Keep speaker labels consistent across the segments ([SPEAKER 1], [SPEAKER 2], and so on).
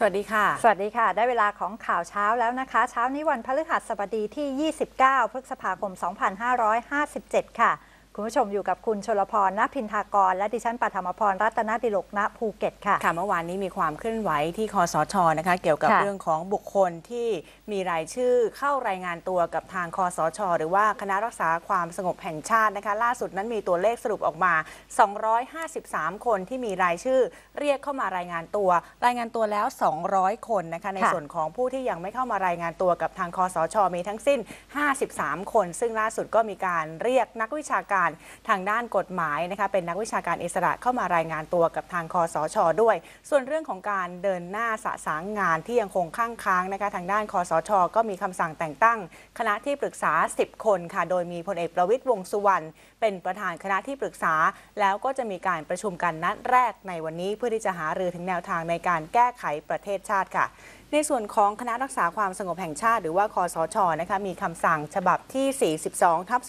[SPEAKER 1] สวัสดีค่ะ สวัสดีค่ะ ได้เวลาของข่าวเช้าแล้วนะคะ เช้านี้วันพฤหัสบดีที่ 29 พฤษภาคม 2557 ค่ะคุณผู้ชมอยู่กับคุณชลพรณพินทากร และดิฉันปัทมพรรัตนดิลก ณ ภูเก็ตค่ะค่ะเมื่อวานนี้มีความเคลื่อนไหว
[SPEAKER 2] ที่คอสชนะคะเกี่ยวกับเรื่องของบุคคลที่มีรายชื่อเข้ารายงานตัวกับทางคอสช หรือว่าคณะรักษาความสงบแห่งชาตินะคะล่าสุดนั้นมีตัวเลขสรุปออกมา 253 คนที่มีรายชื่อเรียกเข้ามารายงานตัว รายงานตัวแล้ว 200 คนนะคะในส่วนของผู้ที่ยังไม่เข้ามารายงานตัวกับทางคอสชมีทั้งสิ้น 53 คน ซึ่งล่าสุดก็มีการเรียกนักวิชาการการทางด้านกฎหมายนะคะเป็นนักวิชาการอิสระเข้ามารายงานตัวกับทางคอสช ด้วย ส่วนเรื่องของการเดินหน้าสะสางงานที่ยังคงค้างค้างนะคะทางด้านคอสชก็มีคำสั่งแต่งตั้ง คณะที่ปรึกษา 10 คนค่ะ โดยมีพลเอกประวิตยวงสุวรรณเป็นประธานคณะที่ปรึกษา แล้วก็จะมีการประชุมกันนัดแรกในวันนี้เพื่อที่จะหารือถึงแนวทางในการแก้ไขประเทศชาติค่ะในส่วนของคณะรักษาความสงบแห่งชาติหรือว่าคอสชนะคะมีคำสั่งฉบับที่ 42 ทับ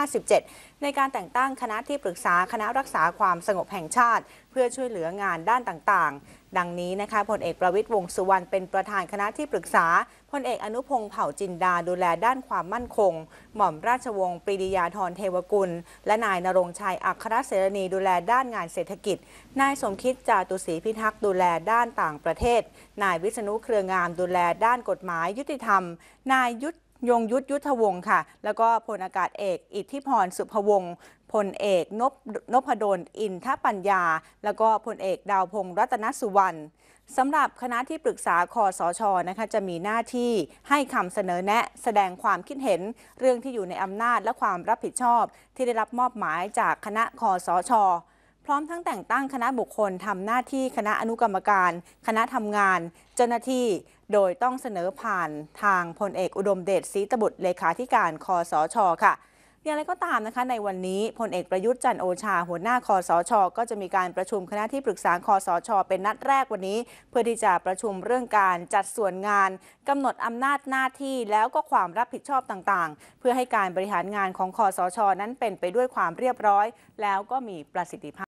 [SPEAKER 2] 2557 ในการแต่งตั้งคณะที่ปรึกษาคณะรักษาความสงบแห่งชาติเพื่อช่วยเหลืองานด้านต่างๆ ดังนี้นะคะพลเอกประวิตยวงสุวรรณเป็นประธานคณะที่ปรึกษาพลเอกอนุพงศ์เผ่าจินดาดูแลด้านความมั่นคง หม่อมราชวงศ์ปรีดียาธรเทวกุล และนายนรงชัยอัครเสรณีดูแลด้านงานเศรษฐกิจ นายสมคิดจาตุศรีพิทักษ์ดูแลด้านต่างประเทศ นายวิษณุเครืองามดูแลด้านกฎหมายยุติธรรม นายยุทธยงยุทธยุทธวงศ์ค่ะ แล้วก็พลอากาศเอก อิทธิพรสุภวงศ์พลเอกนพนพดลอินทปัญญา แล้วก็พลเอกดาวพงศ์รัตนสุวรรณสำหรับคณะที่ปรึกษาคอสชนะคะจะมีหน้าที่ให้คำเสนอแนะ แสดงความคิดเห็นเรื่องที่อยู่ในอำนาจและความรับผิดชอบที่ได้รับมอบหมายจากคณะคอสช พร้อมทั้งแต่งตั้งคณะบุคคลทำหน้าที่คณะอนุกรรมการ คณะทำงาน เจ้าหน้าที่โดยต้องเสนอผ่านทางพลเอกอุดมเดชศรีตบุตรเลขาธิการคอสชค่ะอย่างไรก็ตามนะคะในวันนี้พลเอกประยุทธ์จันโอชาหัวหน้าคอสช ก็จะมีการประชุมคณะที่ปรึกษาคอสช เป็นนัดแรกวันนี้ เพื่อที่จะประชุมเรื่องการจัดส่วนงาน กำหนดอำนาจหน้าที่แล้วก็ความรับผิดชอบต่าง ๆ เพื่อให้การบริหารงานของคอสช นั้นเป็นไปด้วยความเรียบร้อย แล้วก็มีประสิทธิภาพ